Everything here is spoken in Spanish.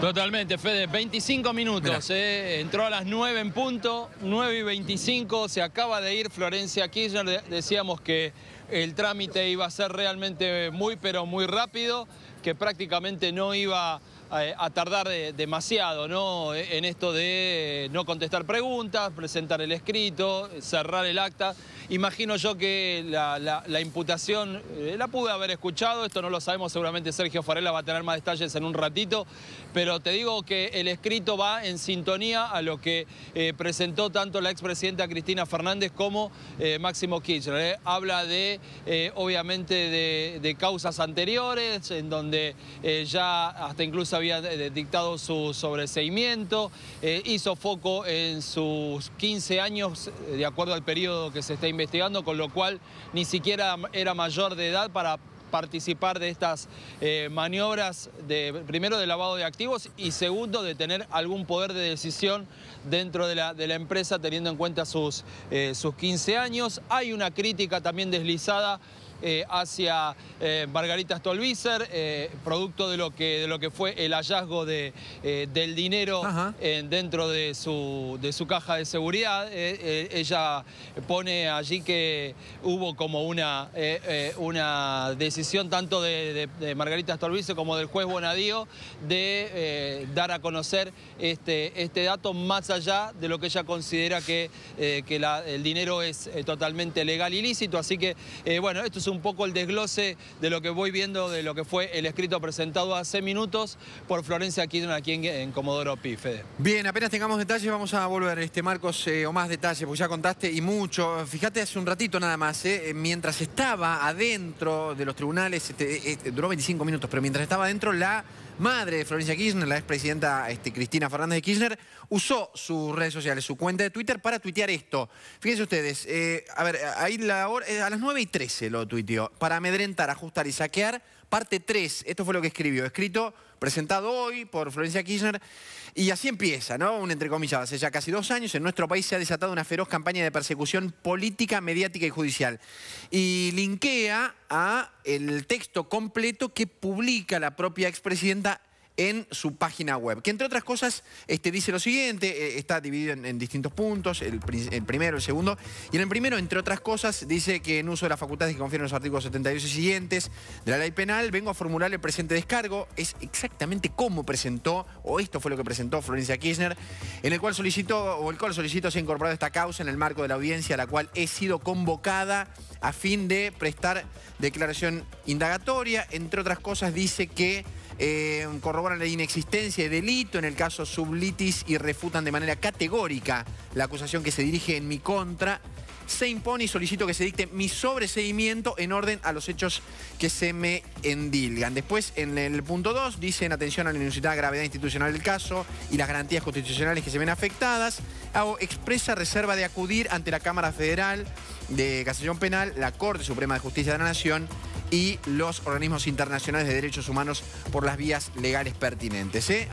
Totalmente, Fede, 25 minutos, eh. entró a las 9 en punto, 9 y 25, se acaba de ir Florencia Kirchner, decíamos que el trámite iba a ser realmente muy pero muy rápido, que prácticamente no iba a tardar demasiado ¿no? en esto de eh, no contestar preguntas, presentar el escrito, cerrar el acta. Imagino yo que la, imputación eh, la pude haber escuchado, esto no lo sabemos, seguramente Sergio Farela va a tener más detalles en un ratito, pero te digo que el escrito va en sintonía a lo que eh, presentó tanto la expresidenta Cristina Fernández como Máximo Kirchner. Habla de, obviamente, de, causas anteriores, en donde ya hasta incluso había eh, dictado su sobreseimiento, eh, hizo foco en sus 15 años, eh, de acuerdo al periodo que se está investigando, con lo cual ni siquiera era mayor de edad para participar de estas maniobras, de, primero de lavado de activos y segundo de tener algún poder de decisión dentro de la, empresa teniendo en cuenta sus, sus 15 años. Hay una crítica también deslizada eh, hacia eh, Margarita Stolbizer, eh, producto de lo, que, de lo que fue el hallazgo del dinero dentro de su, de su caja de seguridad. ella pone allí que hubo como una, una decisión tanto de, Margarita Stolbizer como del juez Bonadío de dar a conocer este, este dato más allá de lo que ella considera que, que el dinero es totalmente legal ilícito. Así que, bueno, esto es un poco el desglose de lo que voy viendo de lo que fue el escrito presentado hace minutos por Florencia Kirchner aquí en, Comodoro Pi, Bien, apenas tengamos detalles vamos a volver, este Marcos, eh, o más detalles, porque ya contaste y mucho. Fíjate hace un ratito nada más, eh, eh, mientras estaba adentro de los tribunales, este, duró 25 minutos, pero mientras estaba adentro la madre de Florencia Kirchner, la expresidenta este, Cristina Fernández de Kirchner, usó sus redes sociales, su cuenta de Twitter, para tuitear esto. Fíjense ustedes, eh, a ver, ahí la eh, a las 9 y 13 lo tuiteó, para amedrentar, ajustar y saquear parte 3. Esto fue lo que escribió, escrito, presentado hoy por Florencia Kirchner. Y así empieza, ¿no? Un entrecomillado. Hace ya casi dos años en nuestro país se ha desatado una feroz campaña de persecución política, mediática y judicial. Y linkea a el texto completo que publica la propia expresidenta en su página web, que entre otras cosas este, dice lo siguiente, eh, está dividido en, distintos puntos, el, primero, el segundo, y en el primero, entre otras cosas, dice que en uso de las facultades que confieren los artículos 72 y siguientes de la ley penal, vengo a formular el presente descargo, es exactamente como presentó, o esto fue lo que presentó Florencia Kirchner, en el cual solicitó, o el cual solicitó se ha incorporado esta causa en el marco de la audiencia a la cual he sido convocada a fin de prestar declaración indagatoria, entre otras cosas dice que eh, la inexistencia de delito en el caso Sublitis y refutan de manera categórica la acusación que se dirige en mi contra se impone y solicito que se dicte mi sobreseguimiento en orden a los hechos que se me endilgan. Después, en el punto 2, dicen atención a la inusitada gravedad institucional del caso y las garantías constitucionales que se ven afectadas. Hago expresa reserva de acudir ante la Cámara Federal de Casación Penal, la Corte Suprema de Justicia de la Nación y los organismos internacionales de derechos humanos por las vías legales pertinentes. ¿eh?